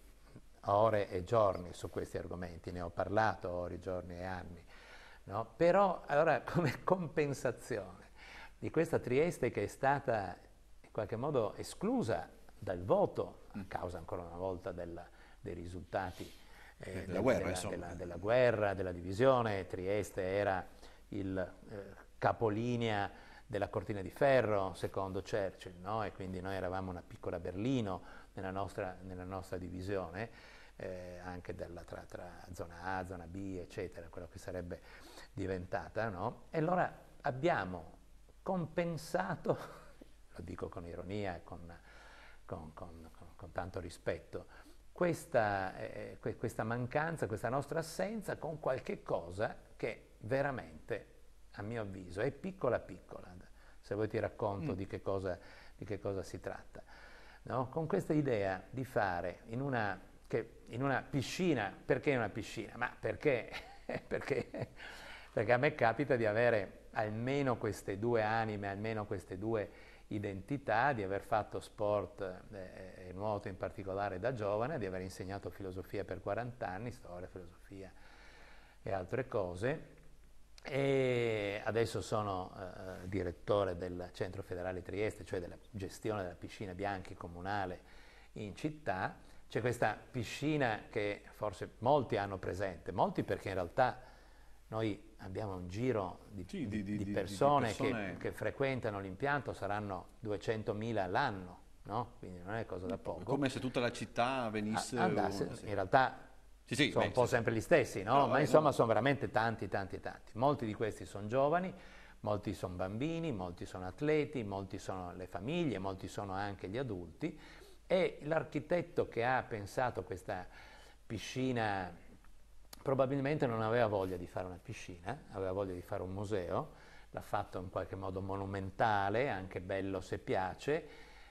ore e giorni su questi argomenti, ne ho parlato ore, giorni e anni, no? però allora come compensazione di questa Trieste che è stata in qualche modo esclusa dal voto, a mm. causa ancora una volta della, dei risultati eh, della, della, guerra, della, della, guerra, della, divisione, Trieste era il eh, capolinea della cortina di ferro, secondo Churchill, no? e quindi noi eravamo una piccola Berlino nella nostra, nella nostra divisione, eh, anche della, tra, tra, zona A, zona B, eccetera, quello che sarebbe diventata, no? E allora abbiamo compensato, lo dico con ironia, con, con, con, con tanto rispetto, questa, eh, que, questa mancanza, questa nostra assenza con qualche cosa che veramente, a mio avviso, è piccola piccola, se vuoi ti racconto mm. di, che cosa, di, che cosa, si tratta, no? con questa idea di fare in una che in una piscina, perché in una piscina? Ma perché? perché? perché a me capita di avere almeno queste due anime, almeno queste due identità, di aver fatto sport eh, e nuoto in particolare da giovane, di aver insegnato filosofia per 40 anni, storia, filosofia e altre cose. E adesso sono eh, direttore del Centro Federale Trieste, cioè della gestione della piscina Bianchi comunale in città c'è questa piscina che forse molti hanno presente, molti perché in realtà noi abbiamo un giro di, sì, di, di, di persone, persone... Che, che, frequentano l'impianto, saranno 200.000 all'anno, no? quindi non è cosa da poco. Come se tutta la città venisse... A, andasse, una, sì. In realtà sì, sì, sono beh, un po' sempre gli stessi, no? No, ma insomma no. sono veramente tanti, tanti, tanti. Molti di questi sono giovani, molti sono bambini, molti sono atleti, molti sono le famiglie, molti sono anche gli adulti, e l'architetto che ha pensato questa piscina probabilmente non aveva voglia di fare una piscina, aveva voglia di fare un museo, l'ha fatto in qualche modo monumentale, anche bello se piace,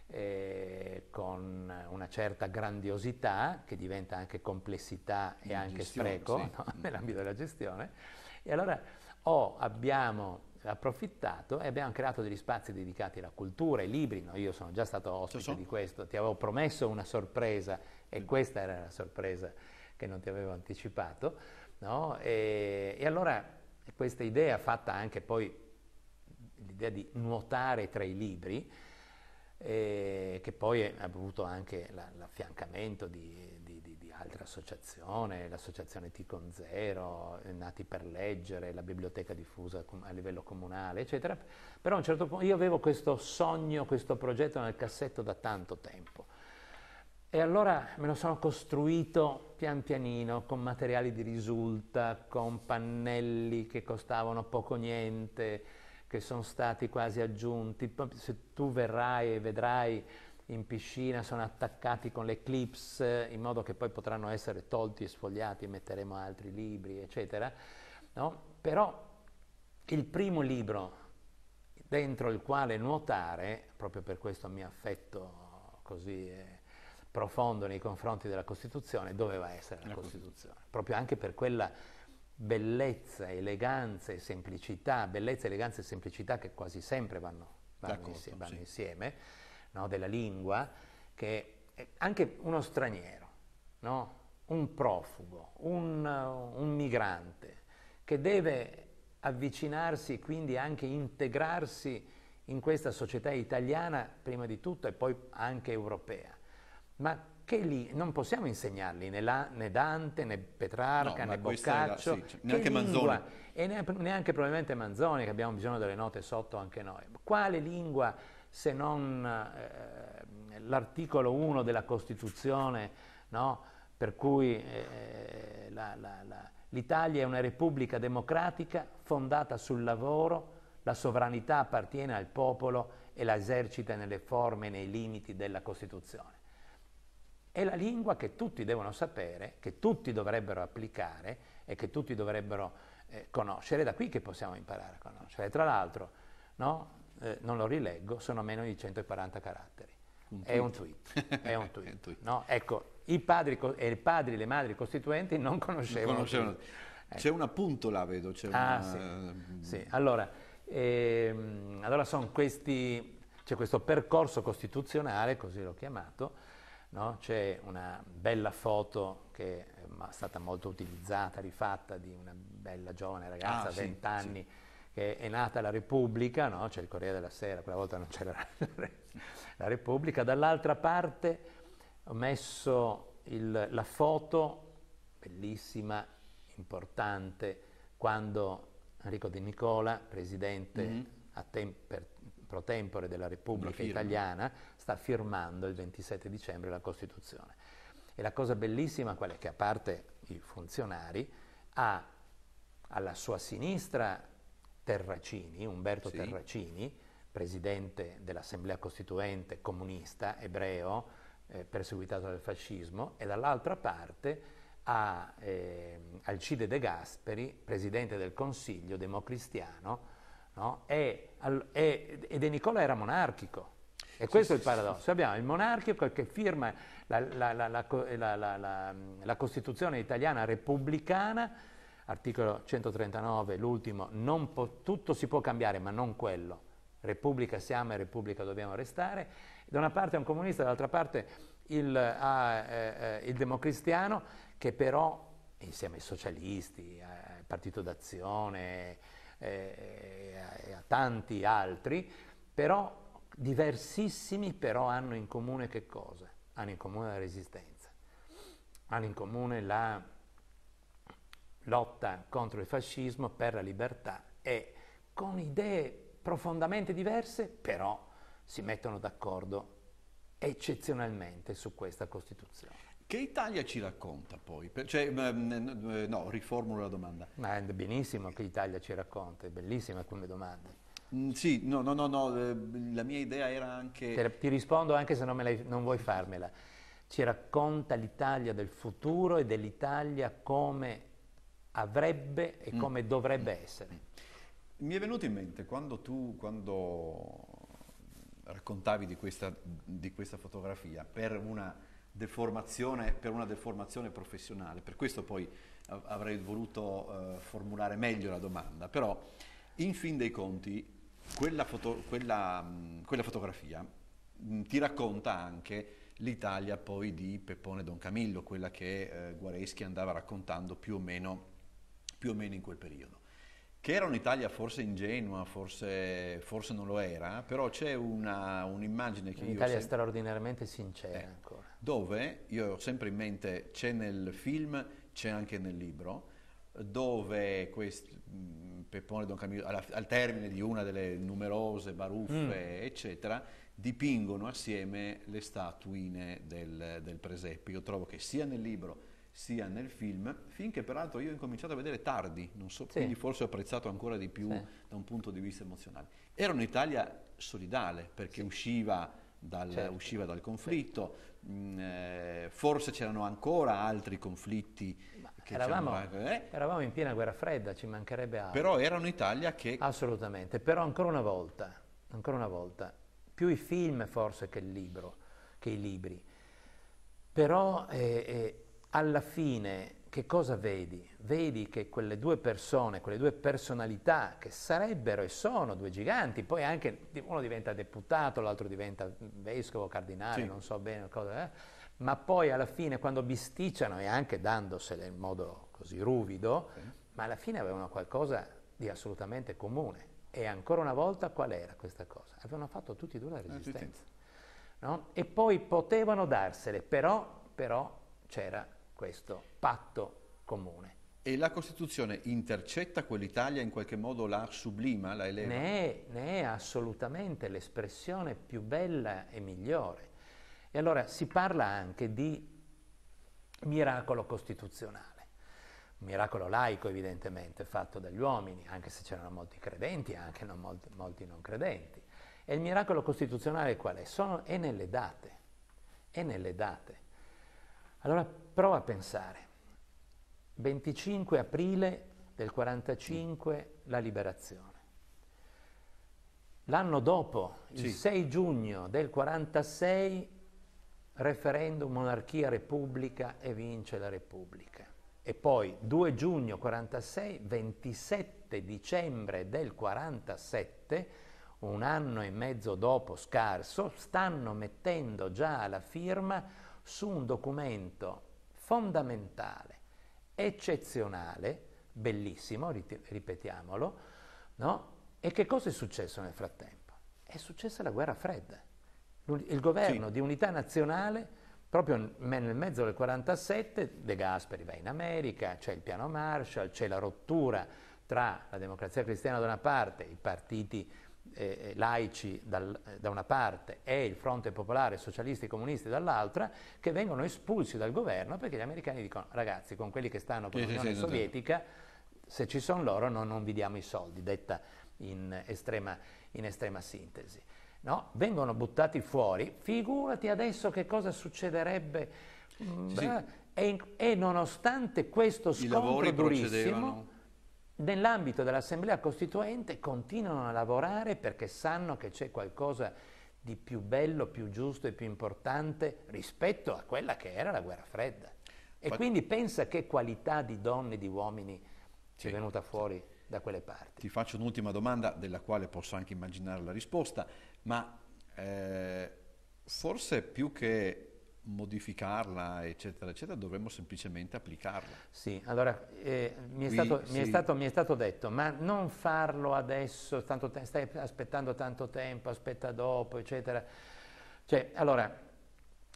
eh, con una certa grandiosità che diventa anche complessità e In anche gestione, spreco sì. no? nell'ambito della gestione. E allora o oh, abbiamo approfittato e abbiamo creato degli spazi dedicati alla cultura, ai libri, no, io sono già stato ospite so. di questo, ti avevo promesso una sorpresa e questa era la sorpresa che non ti avevo anticipato, no? e, e allora questa idea fatta anche poi, l'idea di nuotare tra i libri, eh, che poi ha avuto anche l'affiancamento di altre associazioni, l'associazione Ticon Zero, eh, Nati per Leggere, la biblioteca diffusa a livello comunale, eccetera. Però a un certo punto io avevo questo sogno, questo progetto nel cassetto da tanto tempo. E allora me lo sono costruito pian pianino, con materiali di risulta, con pannelli che costavano poco niente, che sono stati quasi aggiunti. Se tu verrai e vedrai in piscina sono attaccati con le clips in modo che poi potranno essere tolti e sfogliati e metteremo altri libri, eccetera. No? Però il primo libro dentro il quale nuotare, proprio per questo mi affetto così eh, profondo nei confronti della Costituzione, doveva essere la Costituzione, proprio anche per quella bellezza, eleganza e semplicità, bellezza, eleganza e semplicità che quasi sempre vanno, vanno insieme. Vanno sì. insieme no, della lingua, che anche uno straniero, no? un profugo, un, uh, un migrante, che deve avvicinarsi e quindi anche integrarsi in questa società italiana prima di tutto e poi anche europea. Ma che lì non possiamo insegnarli né, la, né Dante né Petrarca no, né Boccaccio, la, sì, cioè, neanche Manzoni. E neanche probabilmente Manzoni che abbiamo bisogno delle note sotto anche noi. Quale lingua se non eh, l'articolo 1 della Costituzione, no? per cui eh, eh, la, la, la, l'Italia è una repubblica democratica fondata sul lavoro, la sovranità appartiene al popolo e la esercita nelle forme e nei limiti della Costituzione. È la lingua che tutti devono sapere, che tutti dovrebbero applicare e che tutti dovrebbero eh, conoscere, da qui che possiamo imparare a conoscere. Tra l'altro, no? eh, non lo rileggo, sono meno di 140 caratteri. Un è un tweet, è un tweet. tweet. No? Ecco, i padri e i padri, le madri costituenti non conoscevano. conoscevano. Ecco. C'è un appunto là, vedo. ah, una... sì. sì. Allora, ehm, allora questi, c'è questo percorso costituzionale, così l'ho chiamato, no? c'è una bella foto che è stata molto utilizzata, rifatta, di una bella giovane ragazza, ah, 20 sì, anni, sì che è nata la Repubblica, no? c'è il Corriere della Sera, quella volta non c'era la Repubblica, dall'altra parte ho messo il, la foto, bellissima, importante, quando Enrico De Nicola, presidente mm-hmm. tem- per, pro tempore della Repubblica Italiana, sta firmando il 27 dicembre la Costituzione. E la cosa bellissima qual è? Che a parte i funzionari, ha alla sua sinistra Terracini, Umberto sì. Terracini, presidente dell'Assemblea Costituente comunista ebreo eh, perseguitato dal fascismo, e dall'altra parte a eh, Alcide De Gasperi, presidente del Consiglio democristiano, no? e, al, e, e De Nicola era monarchico. E questo sì, è il paradosso. Sì. Abbiamo il monarchico che firma la, la, la, la Costituzione italiana repubblicana articolo 139, l'ultimo, tutto si può cambiare ma non quello. Repubblica siamo e Repubblica dobbiamo restare. Da una parte è un comunista, dall'altra parte il, ah, eh, il democristiano che però insieme ai socialisti, eh, al Partito d'Azione eh, eh a tanti altri, però diversissimi però hanno in comune che cosa? Hanno in comune la resistenza, hanno in comune la lotta contro il fascismo, per la libertà e con idee profondamente diverse, però si mettono d'accordo eccezionalmente su questa Costituzione. Che Italia ci racconta poi? Cioè, ehm, no, riformulo la domanda. Ma è benissimo che Italia ci racconta, è bellissima come domanda. Mm, sì, no, no, no, no, eh, la mia idea era anche... ti rispondo anche se non, la, non vuoi farmela. Ci racconta l'Italia del futuro e dell'Italia come avrebbe e mm. come mm. dovrebbe essere. Mi è venuto in mente quando tu quando raccontavi di questa, di questa fotografia per una, per una, deformazione, professionale, per questo poi avrei voluto eh, formulare meglio la domanda, però in fin dei conti quella, foto, quella, mh, mm, quella fotografia mh, mm, ti racconta anche l'Italia poi di Peppone Don Camillo, quella che eh, Guareschi andava raccontando più o meno più o meno in quel periodo. Che era un'Italia forse ingenua, forse, forse non lo era, però c'è una, un'immagine che Un'Italia sempre... straordinariamente sincera eh, ancora. Dove, io ho sempre in mente, c'è nel film, c'è anche nel libro, dove questi, mm, Peppone Don Camillo, alla, al termine di una delle numerose baruffe, mm. eccetera, dipingono assieme le statuine del, del, presepe. Io trovo che sia nel libro sia nel film, finché peraltro io ho incominciato a vedere tardi, non so, sì. quindi forse ho apprezzato ancora di più sì. da un punto di vista emozionale. Era un'Italia solidale perché sì. usciva, dal, certo. usciva, dal, conflitto, mh, mm, eh, forse c'erano ancora altri conflitti. Eravamo, eh. eravamo, in piena guerra fredda, ci mancherebbe altro. Però era un'Italia che... Assolutamente, però ancora una volta, ancora una volta, più i film forse che il libro, che i libri. Però... Eh, eh alla fine che cosa vedi? Vedi che quelle due persone, quelle due personalità che sarebbero e sono due giganti, poi anche uno diventa deputato, l'altro diventa vescovo, cardinale, sì. non so bene cosa, eh? ma poi alla fine quando bisticciano e anche dandosele in modo così ruvido, sì. ma alla fine avevano qualcosa di assolutamente comune. E ancora una volta qual era questa cosa? Avevano fatto tutti e due la eh, resistenza. No? E poi potevano darsele, però, però c'era questo patto comune. E la Costituzione intercetta quell'Italia, in qualche modo la sublima, la eleva? Ne è, ne è assolutamente l'espressione più bella e migliore. E allora si parla anche di miracolo costituzionale un miracolo laico evidentemente fatto dagli uomini, anche se c'erano molti credenti e anche non molti, molti, non credenti. E il miracolo costituzionale qual è? Sono, è nelle date, è nelle date. Allora Prova a pensare. 25 aprile del 45 la liberazione. L'anno dopo, sì. il 6 giugno del 46, referendum monarchia-repubblica e vince la Repubblica. E poi 2 giugno 46, 27 dicembre del 47, un anno e mezzo dopo scarso, stanno mettendo già la firma su un documento fondamentale, eccezionale, bellissimo, ripetiamolo, no? E che cosa è successo nel frattempo? È successa la guerra fredda. Il governo sì. di unità nazionale, proprio nel mezzo del 1947, De Gasperi va in America, c'è il piano Marshall, c'è la rottura tra la democrazia cristiana da una parte, i partiti eh, eh, laici dal, eh, da una parte e il fronte popolare socialisti e comunisti dall'altra, che vengono espulsi dal governo perché gli americani dicono ragazzi con quelli che stanno con l'Unione Sovietica, se ci sono loro no, non vi diamo i soldi, detta in estrema, in estrema sintesi. No? Vengono buttati fuori, figurati adesso che cosa succederebbe. Sì. Mm, beh, e, e, nonostante questo scontro durissimo, nell'ambito dell'Assemblea Costituente continuano a lavorare perché sanno che c'è qualcosa di più bello, più giusto e più importante rispetto a quella che era la guerra fredda. E Qual quindi pensa che qualità di donne e di uomini sì, è venuta fuori da quelle parti. Ti faccio un'ultima domanda della quale posso anche immaginare la risposta, ma eh, forse più che modificarla, eccetera, eccetera, dovremmo semplicemente applicarla. Sì, allora eh, mi, è Qui, stato, sì. mi, è stato, mi, è stato, detto, ma non farlo adesso, te, stai aspettando tanto tempo, aspetta dopo, eccetera. Cioè, allora,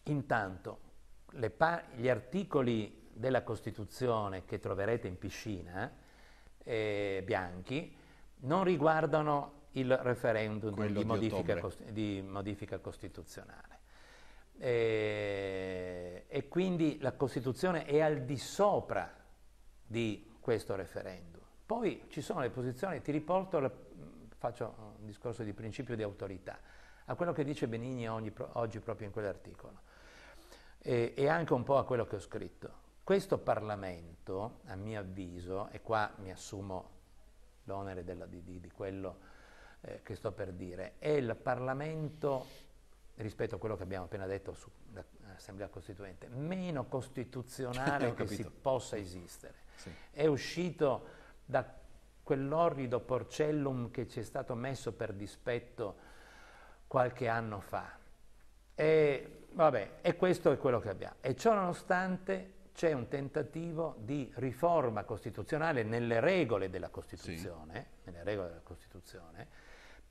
intanto, gli articoli della Costituzione che troverete in piscina, eh, bianchi, non riguardano il referendum di, di modifica, cost di modifica costituzionale. E, eh, e quindi la Costituzione è al di sopra di questo referendum. Poi ci sono le posizioni, ti riporto, la, faccio un discorso di principio di autorità, a quello che dice Benigni oggi, oggi proprio in quell'articolo e, e anche un po' a quello che ho scritto. Questo Parlamento, a mio avviso, e qua mi assumo l'onere della, di, di, quello eh, che sto per dire, è il Parlamento rispetto a quello che abbiamo appena detto sull'Assemblea Costituente, meno costituzionale che si possa mm. esistere. Sì. È uscito da quell'orrido porcellum che ci è stato messo per dispetto qualche anno fa. E, vabbè, e questo è quello che abbiamo. E ciò nonostante c'è un tentativo di riforma costituzionale nelle regole della Costituzione, sì. nelle regole della Costituzione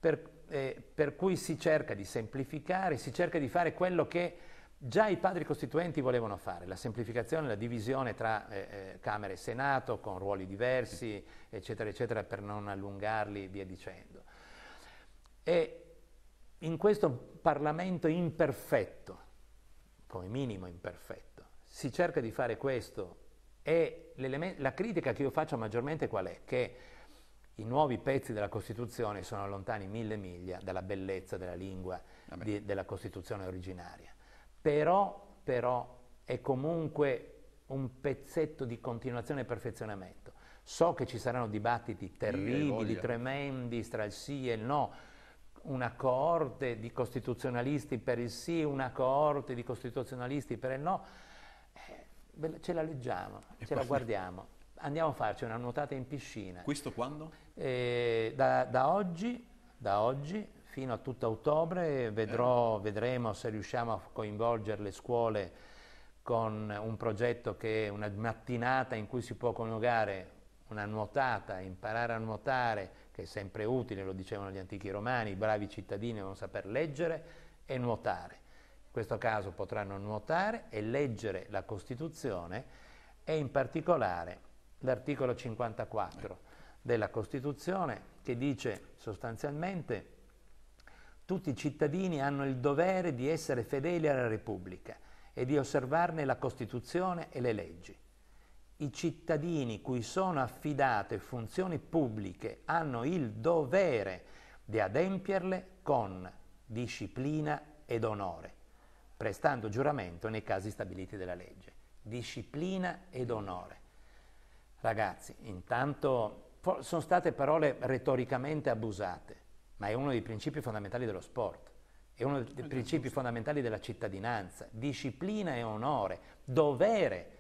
per, eh, per cui si cerca di semplificare, si cerca di fare quello che già i padri costituenti volevano fare, la semplificazione, la divisione tra eh, eh, Camera e Senato con ruoli diversi, eccetera, eccetera, per non allungarli e via dicendo. E in questo Parlamento imperfetto, come minimo imperfetto, si cerca di fare questo e la critica che io faccio maggiormente qual è? Che i nuovi pezzi della Costituzione sono lontani mille miglia dalla bellezza della lingua di, della Costituzione originaria. Però, però, è comunque un pezzetto di continuazione e perfezionamento. So che ci saranno dibattiti terribili, tremendi, tra il sì e il no, una coorte di costituzionalisti per il sì, una coorte di costituzionalisti per il no. Eh, ce la leggiamo, e ce la guardiamo andiamo a farci una nuotata in piscina. Questo quando? Da, da, oggi, da, oggi, fino a tutto ottobre vedrò, vedremo se riusciamo a coinvolgere le scuole con un progetto che è una mattinata in cui si può coniugare una nuotata, imparare a nuotare, che è sempre utile, lo dicevano gli antichi romani, i bravi cittadini devono saper leggere e nuotare. In questo caso potranno nuotare e leggere la Costituzione e in particolare l'articolo 54 della Costituzione che dice sostanzialmente tutti i cittadini hanno il dovere di essere fedeli alla Repubblica e di osservarne la Costituzione e le leggi. I cittadini cui sono affidate funzioni pubbliche hanno il dovere di adempierle con disciplina ed onore, prestando giuramento nei casi stabiliti dalla legge. Disciplina ed onore. Ragazzi, intanto sono state parole retoricamente abusate, ma è uno dei principi fondamentali dello sport, è uno dei esatto, principi fondamentali della cittadinanza, disciplina e onore, dovere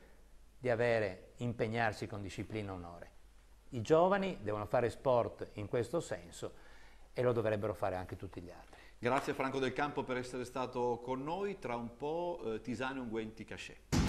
di avere, impegnarsi con disciplina e onore. I giovani devono fare sport in questo senso e lo dovrebbero fare anche tutti gli altri. Grazie Franco Del Campo per essere stato con noi, tra un po' eh, Tisane Unguenti Cachet.